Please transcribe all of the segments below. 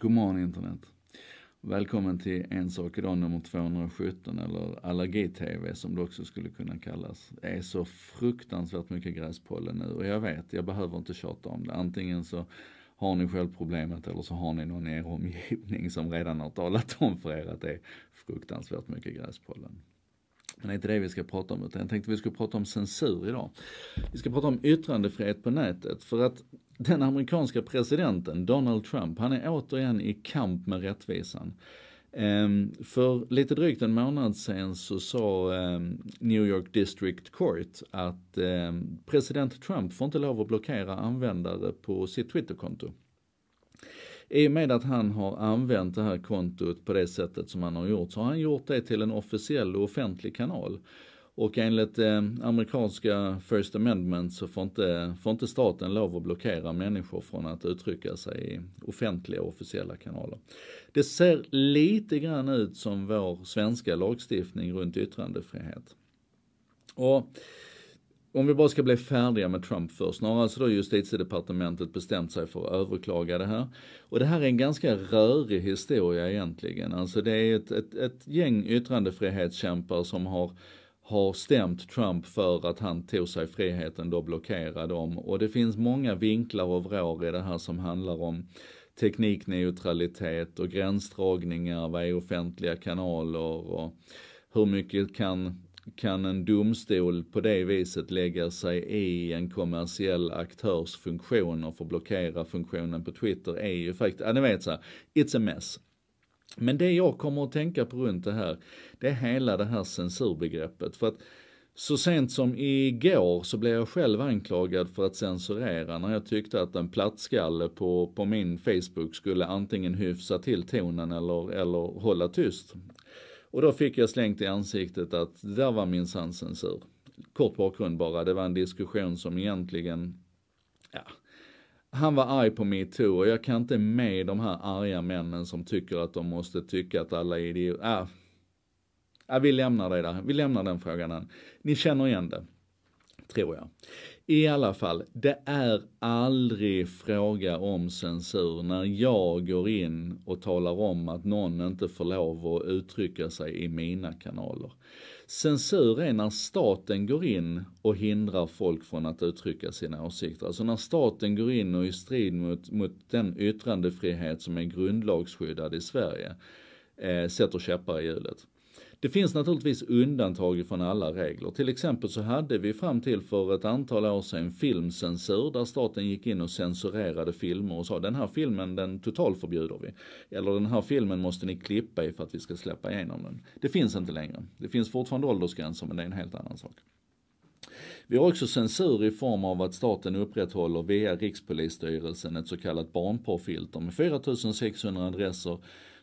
Godmorgon internet! Välkommen till En sak idag nummer 217 eller Allergi-TV som det också skulle kunna kallas. Det är så fruktansvärt mycket gräspollen nu och jag vet, jag behöver inte tjata om det. Antingen så har ni själv problemet eller så har ni någon i er omgivning som redan har talat om för er att det är fruktansvärt mycket gräspollen. Men det är inte det vi ska prata om utan jag tänkte vi skulle prata om censur idag. Vi ska prata om yttrandefrihet på nätet för att den amerikanska presidenten Donald Trump, han är återigen i kamp med rättvisan. Ehm, för lite drygt en månad sen så sa ehm, New York District Court att ehm, president Trump får inte lov att blockera användare på sitt Twitterkonto. I och med att han har använt det här kontot på det sättet som han har gjort så har han gjort det till en officiell och offentlig kanal. Och enligt eh, amerikanska First Amendment så får inte, får inte staten lov att blockera människor från att uttrycka sig i offentliga och officiella kanaler. Det ser lite grann ut som vår svenska lagstiftning runt yttrandefrihet. Och om vi bara ska bli färdiga med Trump först. Nu har alltså då justitiedepartementet bestämt sig för att överklaga det här. Och det här är en ganska rörig historia egentligen. Alltså det är ett, ett, ett gäng yttrandefrihetskämpar som har har stämt Trump för att han tog sig friheten då blockera dem. Och det finns många vinklar och vrår i det här som handlar om teknikneutralitet och gränsdragningar, vad är offentliga kanaler och hur mycket kan kan en domstol på det viset lägga sig i en kommersiell aktörs funktioner för att blockera funktionen på Twitter är ju faktiskt, ja ni vet såhär, it's a mess. Men det jag kommer att tänka på runt det här, det är hela det här censurbegreppet. För att så sent som igår så blev jag själv anklagad för att censurera när jag tyckte att en plattskalle på, på min Facebook skulle antingen hyfsa till tonen eller, eller hålla tyst. Och då fick jag slängt i ansiktet att det där var minsann censur. Kort bakgrund bara, det var en diskussion som egentligen, ja, han var arg på metoo och jag kan inte med de här arga männen som tycker att de måste tycka att alla är idioter. Ah. ah, vi lämnar det där. Vi lämnar den frågan än. Ni känner igen det, tror jag. I alla fall, det är aldrig fråga om censur. När jag går in och talar om att någon inte får lov att uttrycka sig i mina kanaler. Censur är när staten går in och hindrar folk från att uttrycka sina åsikter. Alltså när staten går in och i strid mot, mot den yttrandefrihet som är grundlagsskyddad i Sverige, eh, sätter käppar i hjulet. Det finns naturligtvis undantag från alla regler. Till exempel så hade vi fram till för ett antal år sedan filmcensur där staten gick in och censurerade filmer och sa den här filmen den totalförbjuder vi. Eller den här filmen måste ni klippa i för att vi ska släppa igenom den. Det finns inte längre. Det finns fortfarande åldersgränser men det är en helt annan sak. Vi har också censur i form av att staten upprätthåller via Rikspolisstyrelsen ett så kallat barnporrfilter med 4600 adresser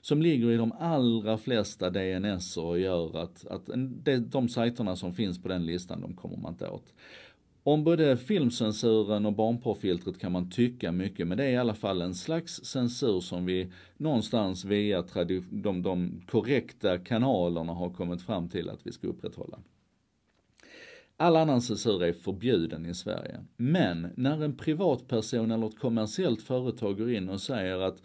som ligger i de allra flesta DNS och gör att, att de, sajterna som finns på den listan, de kommer man inte åt. Om både filmcensuren och barnporrfiltret kan man tycka mycket, men det är i alla fall en slags censur som vi någonstans via de, de korrekta kanalerna har kommit fram till att vi ska upprätthålla. All annan censur är förbjuden i Sverige. Men när en privatperson eller ett kommersiellt företag går in och säger att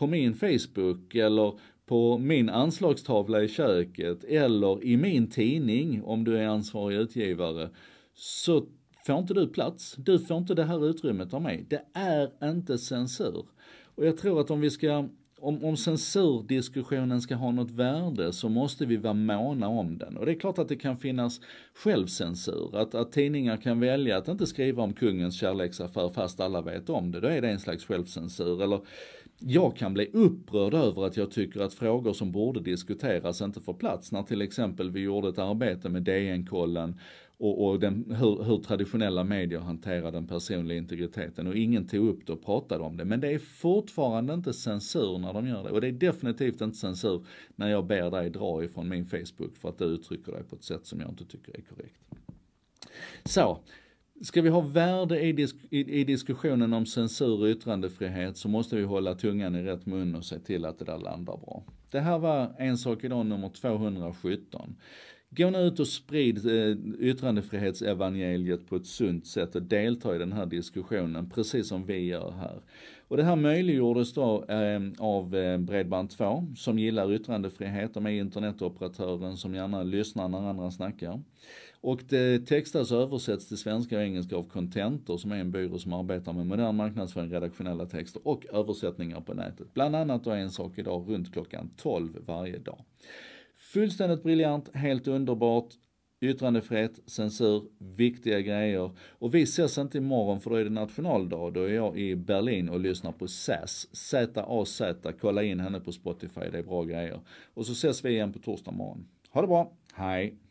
på min Facebook eller på min anslagstavla i köket eller i min tidning om du är ansvarig utgivare så får inte du plats. Du får inte det här utrymmet av mig. Det är inte censur. Och jag tror att om vi ska om, om censurdiskussionen ska ha något värde så måste vi vara måna om den. Och det är klart att det kan finnas självcensur, att, att tidningar kan välja att inte skriva om kungens kärleksaffär fast alla vet om det. Då är det en slags självcensur. Eller jag kan bli upprörd över att jag tycker att frågor som borde diskuteras inte får plats. När till exempel vi gjorde ett arbete med DN-kollen och, och den, hur, hur, traditionella medier hanterar den personliga integriteten och ingen tog upp det och pratade om det. Men det är fortfarande inte censur när de gör det och det är definitivt inte censur när jag ber dig dra ifrån min Facebook för att du uttrycker dig på ett sätt som jag inte tycker är korrekt. Så, Ska vi ha värde i, disk i, i, diskussionen om censur och yttrandefrihet så måste vi hålla tungan i rätt mun och se till att det där landar bra. Det här var En sak idag nummer 217. Gå nu ut och sprid eh, yttrandefrihetsevangeliet på ett sunt sätt och delta i den här diskussionen, precis som vi gör här. Och det här möjliggjordes då eh, av eh, Bredband2 som gillar yttrandefrihet. De är internetoperatören som gärna lyssnar när andra snackar. Och det textas och översätts till svenska och engelska av Contentor som är en byrå som arbetar med modern marknadsföring, redaktionella texter och översättningar på nätet. Bland annat då en sak idag runt klockan 12 varje dag. Fullständigt briljant, helt underbart. Yttrandefrihet, censur, viktiga grejer. Och vi ses inte imorgon för då är det nationaldag. Då är jag i Berlin och lyssnar på SAS. Z-A-Z. Kolla in henne på Spotify, det är bra grejer. Och så ses vi igen på torsdag morgon. Ha det bra, hej!